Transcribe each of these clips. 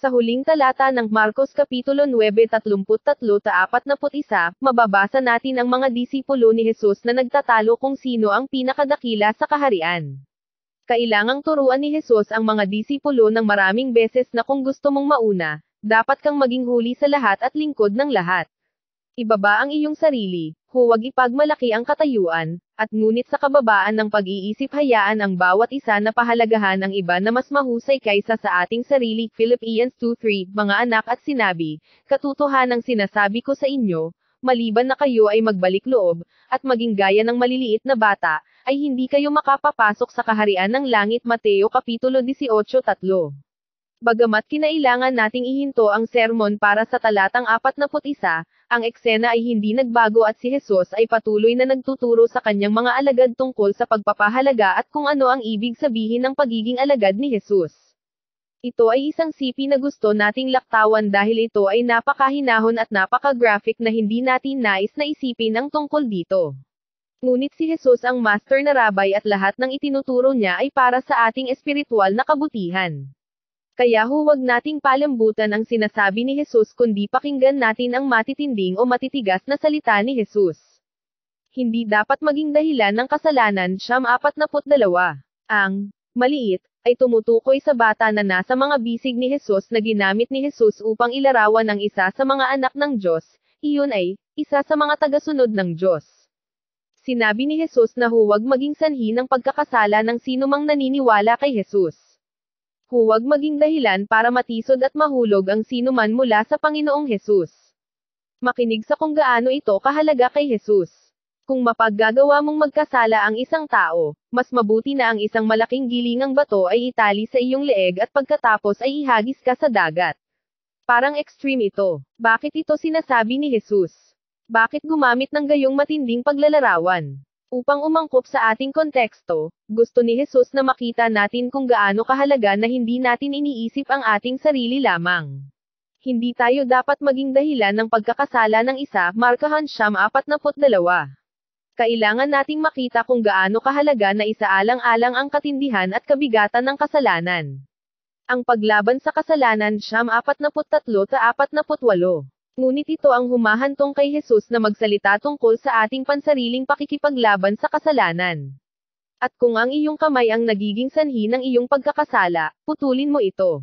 Sa huling talata ng Marcos Kapitulo 9:33-41, mababasa natin ang mga disipulo ni Jesus na nagtatalo kung sino ang pinakadakila sa kaharian. Kailangang turuan ni Jesus ang mga disipulo ng maraming beses na kung gusto mong mauna, dapat kang maging huli sa lahat at lingkod ng lahat. Ibaba ang iyong sarili, huwag ipagmalaki ang katayuan, at ngunit sa kababaan ng pag-iisip hayaan ang bawat isa na pahalagahan ang iba na mas mahusay kaysa sa ating sarili. Philippians 2.3, mga anak at sinabi, katutuhan katutuhanang sinasabi ko sa inyo, maliban na kayo ay magbalik loob, at maging gaya ng maliliit na bata, ay hindi kayo makapapasok sa kaharian ng langit Mateo Kapitulo 18.3 Bagamat kinailangan nating ihinto ang sermon para sa talatang 41, ang eksena ay hindi nagbago at si Jesus ay patuloy na nagtuturo sa kanyang mga alagad tungkol sa pagpapahalaga at kung ano ang ibig sabihin ng pagiging alagad ni Jesus. Ito ay isang sipi na gusto nating laktawan dahil ito ay napakahinahon at napaka-graphic na hindi natin nais na isipin ang tungkol dito. Ngunit si Jesus ang master na rabay at lahat ng itinuturo niya ay para sa ating espiritual na kabutihan. Kaya huwag nating palambutan ang sinasabi ni Jesus kundi pakinggan natin ang matitinding o matitigas na salita ni Jesus. Hindi dapat maging dahilan ng kasalanan siyam apat na dalawa. Ang maliit ay tumutukoy sa bata na nasa mga bisig ni Jesus na ginamit ni Jesus upang ilarawan ang isa sa mga anak ng Diyos, iyon ay isa sa mga tagasunod ng Diyos. Sinabi ni Jesus na huwag maging sanhi ng pagkakasala ng sinumang naniniwala kay Jesus huwag maging dahilan para matisod at mahulog ang sinuman mula sa Panginoong Hesus. Makinig sa kung gaano ito kahalaga kay Hesus. Kung mapaggagawa mong magkasala ang isang tao, mas mabuti na ang isang malaking gilingang bato ay itali sa iyong leeg at pagkatapos ay ihagis ka sa dagat. Parang extreme ito. Bakit ito sinasabi ni Hesus? Bakit gumamit ng gayong matinding paglalarawan? Upang umangkop sa ating konteksto, gusto ni Jesus na makita natin kung gaano kahalaga na hindi natin iniisip ang ating sarili lamang. Hindi tayo dapat maging dahilan ng pagkakasala ng isa, Markahan Siyam 42. Kailangan nating makita kung gaano kahalaga na isaalang-alang ang katindihan at kabigatan ng kasalanan ang paglaban sa kasalanan siyam 43 ta 48. Ngunit ito ang humahantong kay Jesus na magsalita tungkol sa ating pansariling pakikipaglaban sa kasalanan. At kung ang iyong kamay ang nagiging sanhi ng iyong pagkakasala, putulin mo ito.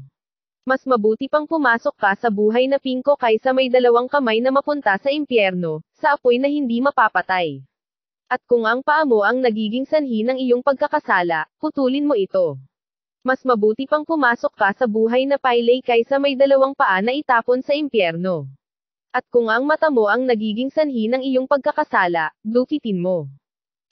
Mas mabuti pang pumasok ka sa buhay na pingko kaysa may dalawang kamay na mapunta sa impyerno, sa apoy na hindi mapapatay. At kung ang paa mo ang nagiging sanhi ng iyong pagkakasala, putulin mo ito. Mas mabuti pang pumasok ka sa buhay na pailay kaysa may dalawang paa na itapon sa impyerno. At kung ang mata mo ang nagiging sanhi ng iyong pagkakasala, dukitin mo.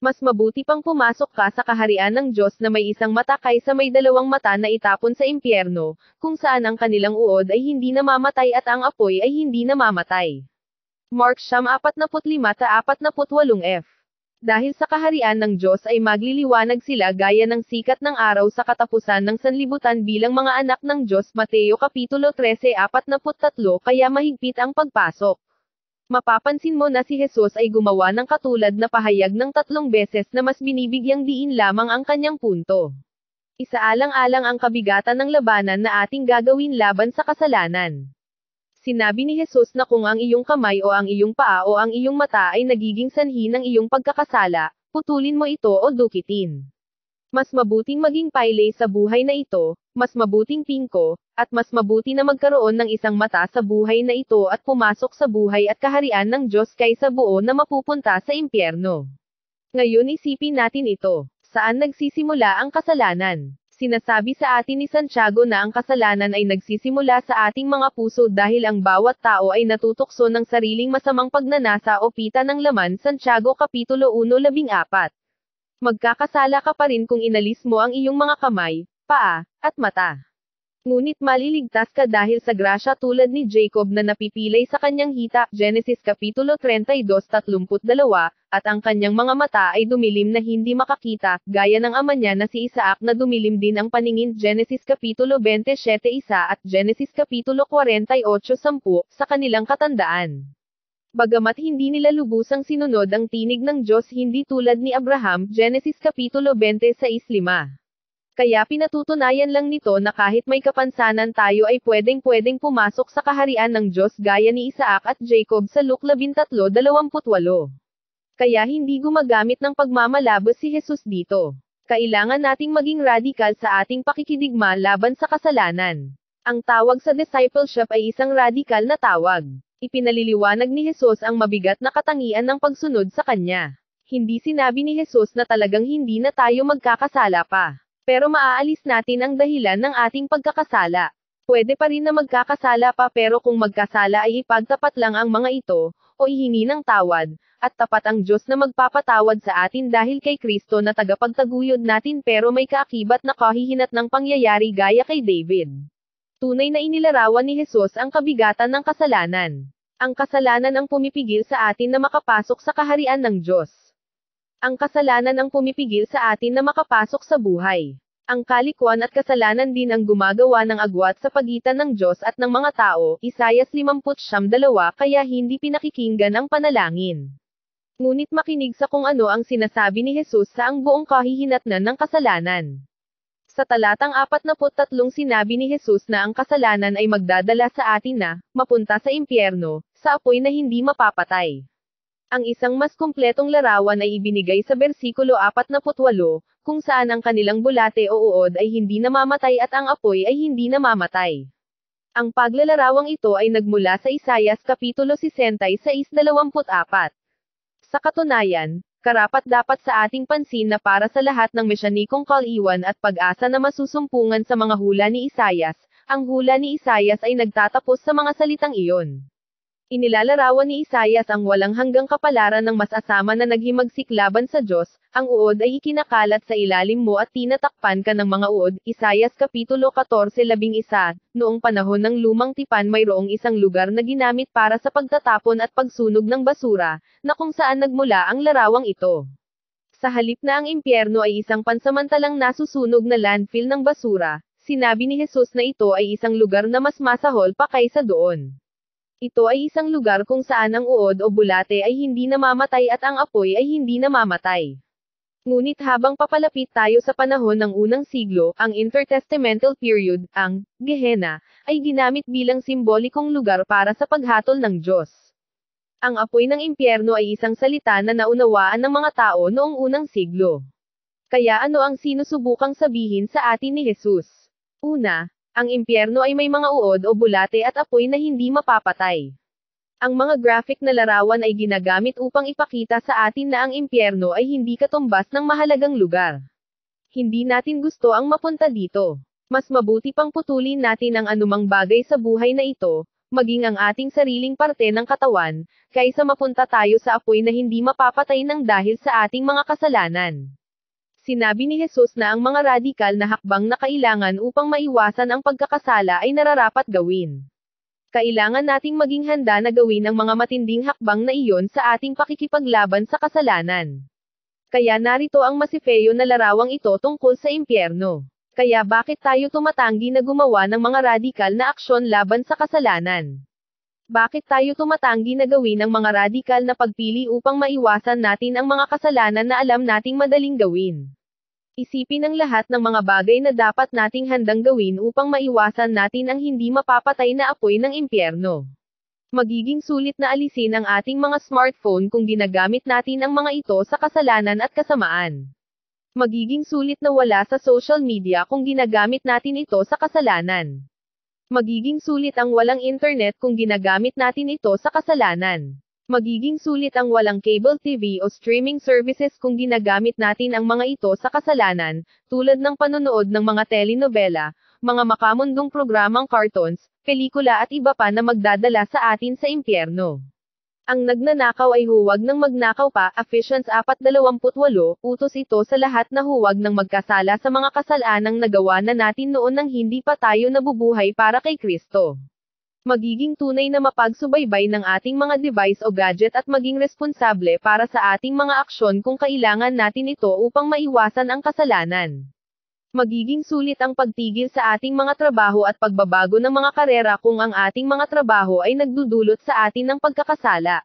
Mas mabuti pang pumasok ka sa kaharian ng Diyos na may isang mata kaysa may dalawang mata na itapon sa impyerno, kung saan ang kanilang uod ay hindi namamatay at ang apoy ay hindi namamatay. Mark Siyam 45-48F dahil sa kaharian ng Diyos ay magliliwanag sila gaya ng sikat ng araw sa katapusan ng sanlibutan bilang mga anak ng Diyos. Mateo Kapitulo 13:43 Kaya mahigpit ang pagpasok. Mapapansin mo na si Jesus ay gumawa ng katulad na pahayag ng tatlong beses na mas binibigyang diin lamang ang kanyang punto. Isaalang-alang ang kabigatan ng labanan na ating gagawin laban sa kasalanan sinabi ni Jesus na kung ang iyong kamay o ang iyong paa o ang iyong mata ay nagiging sanhi ng iyong pagkakasala, putulin mo ito o dukitin. Mas mabuting maging paylay sa buhay na ito, mas mabuting pingko, at mas mabuti na magkaroon ng isang mata sa buhay na ito at pumasok sa buhay at kaharian ng Diyos kaysa buo na mapupunta sa impyerno. Ngayon isipin natin ito, saan nagsisimula ang kasalanan? Sinasabi sa atin ni Santiago na ang kasalanan ay nagsisimula sa ating mga puso dahil ang bawat tao ay natutokso ng sariling masamang pagnanasa o pita ng laman Santiago Kapitulo 1.14. Magkakasala ka pa rin kung inalis mo ang iyong mga kamay, paa, at mata. Ngunit maliligtas ka dahil sa grasya tulad ni Jacob na napipilay sa kanyang hita, Genesis Kapitulo 32:32, at ang kanyang mga mata ay dumilim na hindi makakita, gaya ng ama niya na si Isaac na dumilim din ang paningin, Genesis Kapitulo 27:1 at Genesis Kapitulo 48:10, sa kanilang katandaan. Bagamat hindi nila lubusang sinunod ang tinig ng Diyos hindi tulad ni Abraham, Genesis Kapitulo 26:5. Kaya pinatutunayan lang nito na kahit may kapansanan tayo ay pwedeng-pwedeng pumasok sa kaharian ng Diyos gaya ni Isaac at Jacob sa Luke 13:28. Kaya hindi gumagamit ng pagmamalabas si Jesus dito. Kailangan nating maging radical sa ating pakikidigma laban sa kasalanan. Ang tawag sa discipleship ay isang radical na tawag. Ipinaliliwanag ni Jesus ang mabigat na katangian ng pagsunod sa Kanya. Hindi sinabi ni Jesus na talagang hindi na tayo magkakasala pa pero maaalis natin ang dahilan ng ating pagkakasala. Pwede pa rin na magkakasala pa pero kung magkasala ay ipagtapat lang ang mga ito, o ihingi ng tawad, at tapat ang Diyos na magpapatawad sa atin dahil kay Kristo na tagapagtaguyod natin pero may kaakibat na kahihinat ng pangyayari gaya kay David. Tunay na inilarawan ni Jesus ang kabigatan ng kasalanan. Ang kasalanan ang pumipigil sa atin na makapasok sa kaharian ng Diyos. Ang kasalanan ang pumipigil sa atin na makapasok sa buhay. Ang kalikuan at kasalanan din ang gumagawa ng agwat sa pagitan ng Diyos at ng mga tao, Isayas 59 kaya hindi pinakikinggan ang panalangin. Ngunit makinig sa kung ano ang sinasabi ni Jesus sa ang buong kahihinatnan ng kasalanan. Sa talatang 43 sinabi ni Jesus na ang kasalanan ay magdadala sa atin na, mapunta sa impyerno, sa apoy na hindi mapapatay. Ang isang mas kumpletong larawan ay ibinigay sa bersikulo 48, kung saan ang kanilang bulate o uod ay hindi namamatay at ang apoy ay hindi namamatay. Ang paglalarawang ito ay nagmula sa Isayas Kapitulo 66:24. Sa katunayan, karapat dapat sa ating pansin na para sa lahat ng mesyanikong kaliwan at pag-asa na masusumpungan sa mga hula ni Isayas, ang hula ni Isayas ay nagtatapos sa mga salitang iyon. Inilalarawan ni Isayas ang walang hanggang kapalaran ng masasama na naghimagsik laban sa Diyos, ang uod ay ikinakalat sa ilalim mo at tinatakpan ka ng mga uod, Isayas Kapitulo 14-11, noong panahon ng lumang tipan mayroong isang lugar na ginamit para sa pagtatapon at pagsunog ng basura, na kung saan nagmula ang larawang ito. Sa halip na ang impyerno ay isang pansamantalang nasusunog na landfill ng basura, sinabi ni Jesus na ito ay isang lugar na mas masahol pa kaysa doon. Ito ay isang lugar kung saan ang uod o bulate ay hindi namamatay at ang apoy ay hindi namamatay. Ngunit habang papalapit tayo sa panahon ng unang siglo, ang intertestamental period, ang Gehenna, ay ginamit bilang simbolikong lugar para sa paghatol ng Diyos. Ang apoy ng impyerno ay isang salita na naunawaan ng mga tao noong unang siglo. Kaya ano ang sinusubukang sabihin sa atin ni Jesus? Una, ang impyerno ay may mga uod o bulate at apoy na hindi mapapatay. Ang mga graphic na larawan ay ginagamit upang ipakita sa atin na ang impyerno ay hindi katumbas ng mahalagang lugar. Hindi natin gusto ang mapunta dito. Mas mabuti pang putulin natin ang anumang bagay sa buhay na ito, maging ang ating sariling parte ng katawan, kaysa mapunta tayo sa apoy na hindi mapapatay ng dahil sa ating mga kasalanan sinabi ni Jesus na ang mga radikal na hakbang na kailangan upang maiwasan ang pagkakasala ay nararapat gawin. Kailangan nating maging handa na gawin ang mga matinding hakbang na iyon sa ating pakikipaglaban sa kasalanan. Kaya narito ang masifeyo na larawang ito tungkol sa impyerno. Kaya bakit tayo tumatanggi na gumawa ng mga radikal na aksyon laban sa kasalanan? Bakit tayo tumatanggi na gawin ang mga radikal na pagpili upang maiwasan natin ang mga kasalanan na alam nating madaling gawin? Isipin ang lahat ng mga bagay na dapat nating handang gawin upang maiwasan natin ang hindi mapapatay na apoy ng impyerno. Magiging sulit na alisin ang ating mga smartphone kung ginagamit natin ang mga ito sa kasalanan at kasamaan. Magiging sulit na wala sa social media kung ginagamit natin ito sa kasalanan. Magiging sulit ang walang internet kung ginagamit natin ito sa kasalanan. Magiging sulit ang walang cable TV o streaming services kung ginagamit natin ang mga ito sa kasalanan, tulad ng panonood ng mga telenovela, mga makamundong programang cartoons, pelikula at iba pa na magdadala sa atin sa impyerno. Ang nagnanakaw ay huwag ng magnakaw pa, Ephesians 4.28, utos ito sa lahat na huwag ng magkasala sa mga kasalanang nagawa na natin noon nang hindi pa tayo nabubuhay para kay Kristo. Magiging tunay na mapagsubaybay ng ating mga device o gadget at maging responsable para sa ating mga aksyon kung kailangan natin ito upang maiwasan ang kasalanan. Magiging sulit ang pagtigil sa ating mga trabaho at pagbabago ng mga karera kung ang ating mga trabaho ay nagdudulot sa atin ng pagkakasala.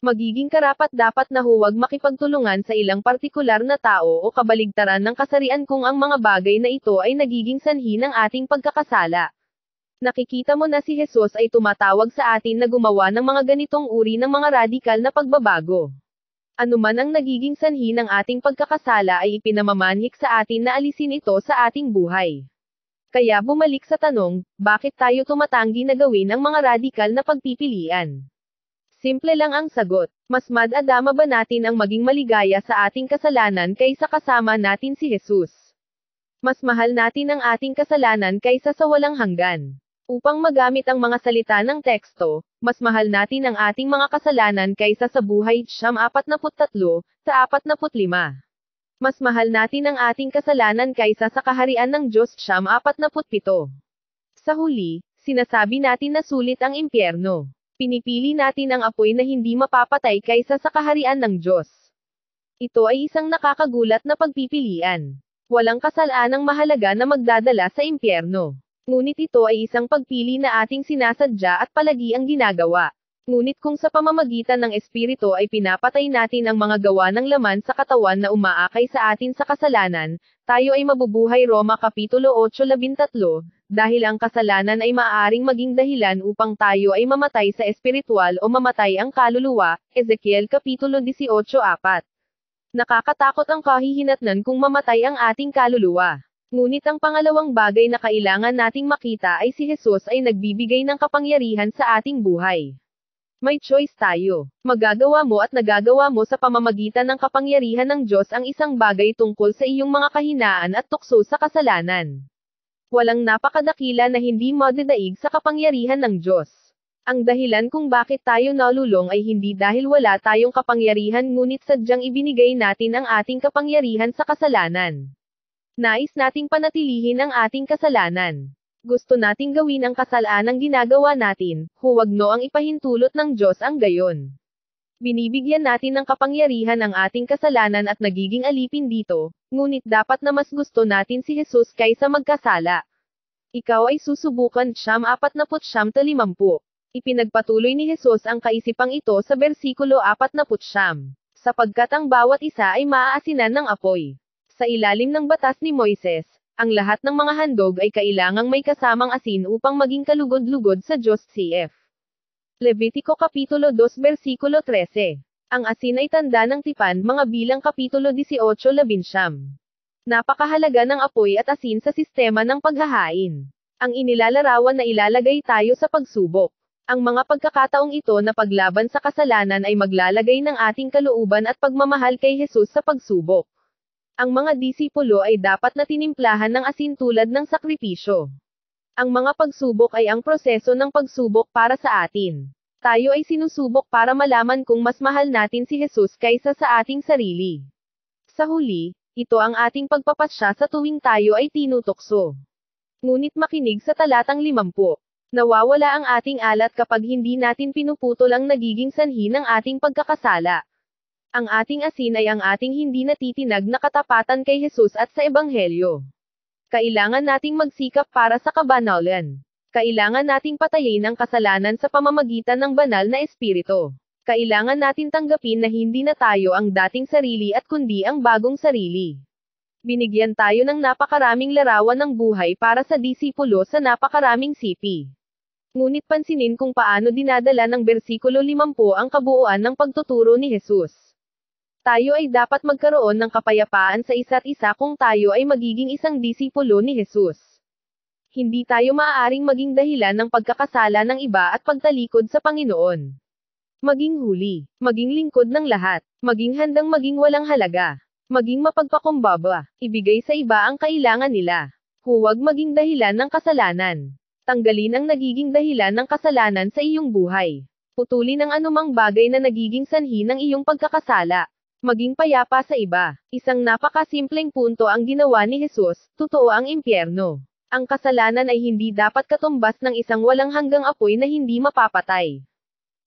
Magiging karapat dapat na huwag makipagtulungan sa ilang partikular na tao o kabaligtaran ng kasarian kung ang mga bagay na ito ay nagiging sanhi ng ating pagkakasala. Nakikita mo na si Jesus ay tumatawag sa atin na gumawa ng mga ganitong uri ng mga radikal na pagbabago. Anuman ang nagiging sanhi ng ating pagkakasala ay ipinamamanhik sa atin na alisin ito sa ating buhay. Kaya bumalik sa tanong, bakit tayo tumatanggi na gawin ang mga radikal na pagpipilian? Simple lang ang sagot. Mas madadama ba natin ang maging maligaya sa ating kasalanan kaysa kasama natin si Jesus? Mas mahal natin ang ating kasalanan kaysa sa walang hanggan. Upang magamit ang mga salita ng teksto, mas mahal natin ang ating mga kasalanan kaysa sa buhay siyam 43 sa 45. Mas mahal natin ang ating kasalanan kaysa sa kaharian ng Diyos siyam 47. Sa huli, sinasabi natin na sulit ang impyerno. Pinipili natin ang apoy na hindi mapapatay kaysa sa kaharian ng Diyos. Ito ay isang nakakagulat na pagpipilian. Walang kasalanang mahalaga na magdadala sa impyerno. Ngunit ito ay isang pagpili na ating sinasadya at palagi ang ginagawa. Ngunit kung sa pamamagitan ng espiritu ay pinapatay natin ang mga gawa ng laman sa katawan na umaakay sa atin sa kasalanan, tayo ay mabubuhay Roma Kapitulo 8.13, dahil ang kasalanan ay maaaring maging dahilan upang tayo ay mamatay sa espiritual o mamatay ang kaluluwa, Ezekiel Kapitulo 18-4. Nakakatakot ang kahihinatnan kung mamatay ang ating kaluluwa. Ngunit ang pangalawang bagay na kailangan nating makita ay si Jesus ay nagbibigay ng kapangyarihan sa ating buhay. May choice tayo. Magagawa mo at nagagawa mo sa pamamagitan ng kapangyarihan ng Diyos ang isang bagay tungkol sa iyong mga kahinaan at tukso sa kasalanan. Walang napakadakila na hindi madidaig sa kapangyarihan ng Diyos. Ang dahilan kung bakit tayo nalulong ay hindi dahil wala tayong kapangyarihan ngunit sadyang ibinigay natin ang ating kapangyarihan sa kasalanan. Nais nating panatilihin ang ating kasalanan. Gusto nating gawin ang kasalanang ginagawa natin, huwag no ang ipahintulot ng Diyos ang gayon. Binibigyan natin ng kapangyarihan ang ating kasalanan at nagiging alipin dito, ngunit dapat na mas gusto natin si Jesus kaysa magkasala. Ikaw ay susubukan siyam apat na put putsyam talimampu. Ipinagpatuloy ni Jesus ang kaisipang ito sa bersikulo apat na put siyam. sapagkat ang bawat isa ay maaasinan ng apoy. Sa ilalim ng batas ni Moises, ang lahat ng mga handog ay kailangang may kasamang asin upang maging kalugod-lugod sa Diyos cf. Levitico Kapitulo 2 Versikulo 13 Ang asin ay tanda ng tipan mga bilang Kapitulo 18-19. Napakahalaga ng apoy at asin sa sistema ng paghahain. Ang inilalarawan na ilalagay tayo sa pagsubok. Ang mga pagkakataong ito na paglaban sa kasalanan ay maglalagay ng ating kalooban at pagmamahal kay Jesus sa pagsubok. Ang mga disipulo ay dapat na tinimplahan ng asin tulad ng sakripisyo. Ang mga pagsubok ay ang proseso ng pagsubok para sa atin. Tayo ay sinusubok para malaman kung mas mahal natin si Jesus kaysa sa ating sarili. Sa huli, ito ang ating pagpapasya sa tuwing tayo ay tinutokso. Ngunit makinig sa talatang 50. Nawawala ang ating alat kapag hindi natin pinuputol ang nagiging sanhi ng ating pagkakasala. Ang ating asin ay ang ating hindi natitinag na katapatan kay Jesus at sa Ebanghelyo. Kailangan nating magsikap para sa kabanalan. Kailangan nating patayin ang kasalanan sa pamamagitan ng banal na espiritu. Kailangan natin tanggapin na hindi na tayo ang dating sarili at kundi ang bagong sarili. Binigyan tayo ng napakaraming larawan ng buhay para sa disipulo sa napakaraming sipi. Ngunit pansinin kung paano dinadala ng bersikulo 50 ang kabuuan ng pagtuturo ni Jesus. Tayo ay dapat magkaroon ng kapayapaan sa isa't isa kung tayo ay magiging isang disipulo ni Jesus. Hindi tayo maaaring maging dahilan ng pagkakasala ng iba at pagtalikod sa Panginoon. Maging huli, maging lingkod ng lahat, maging handang maging walang halaga, maging mapagpakumbaba, ibigay sa iba ang kailangan nila. Huwag maging dahilan ng kasalanan. Tanggalin ang nagiging dahilan ng kasalanan sa iyong buhay. Putulin ang anumang bagay na nagiging sanhi ng iyong pagkakasala maging payapa sa iba. Isang napakasimpleng punto ang ginawa ni Jesus, totoo ang impyerno. Ang kasalanan ay hindi dapat katumbas ng isang walang hanggang apoy na hindi mapapatay.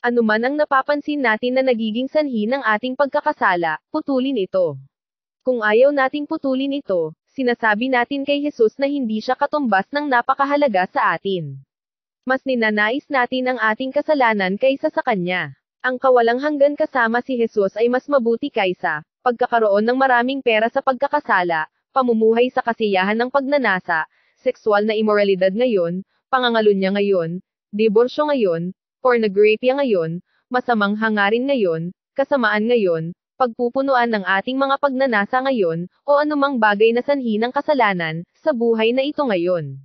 Anuman ang napapansin natin na nagiging sanhi ng ating pagkakasala, putulin ito. Kung ayaw nating putulin ito, sinasabi natin kay Jesus na hindi siya katumbas ng napakahalaga sa atin. Mas ninanais natin ang ating kasalanan kaysa sa Kanya. Ang kawalang hanggan kasama si Jesus ay mas mabuti kaysa pagkakaroon ng maraming pera sa pagkakasala, pamumuhay sa kasiyahan ng pagnanasa, sexual na immoralidad ngayon, pangangalunya ngayon, diborsyo ngayon, pornography ngayon, masamang hangarin ngayon, kasamaan ngayon, pagpupunuan ng ating mga pagnanasa ngayon, o anumang bagay na sanhi ng kasalanan, sa buhay na ito ngayon.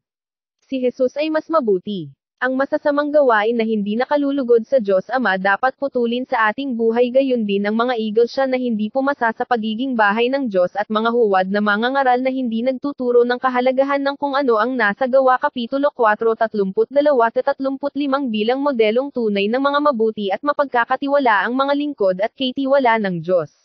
Si Jesus ay mas mabuti. Ang masasamang gawain na hindi nakalulugod sa Diyos Ama dapat putulin sa ating buhay gayon din ang mga eagle siya na hindi pumasa sa pagiging bahay ng Diyos at mga huwad na mga ngaral na hindi nagtuturo ng kahalagahan ng kung ano ang nasa gawa Kapitulo 4.32-35 bilang modelong tunay ng mga mabuti at mapagkakatiwala ang mga lingkod at katiwala ng Diyos.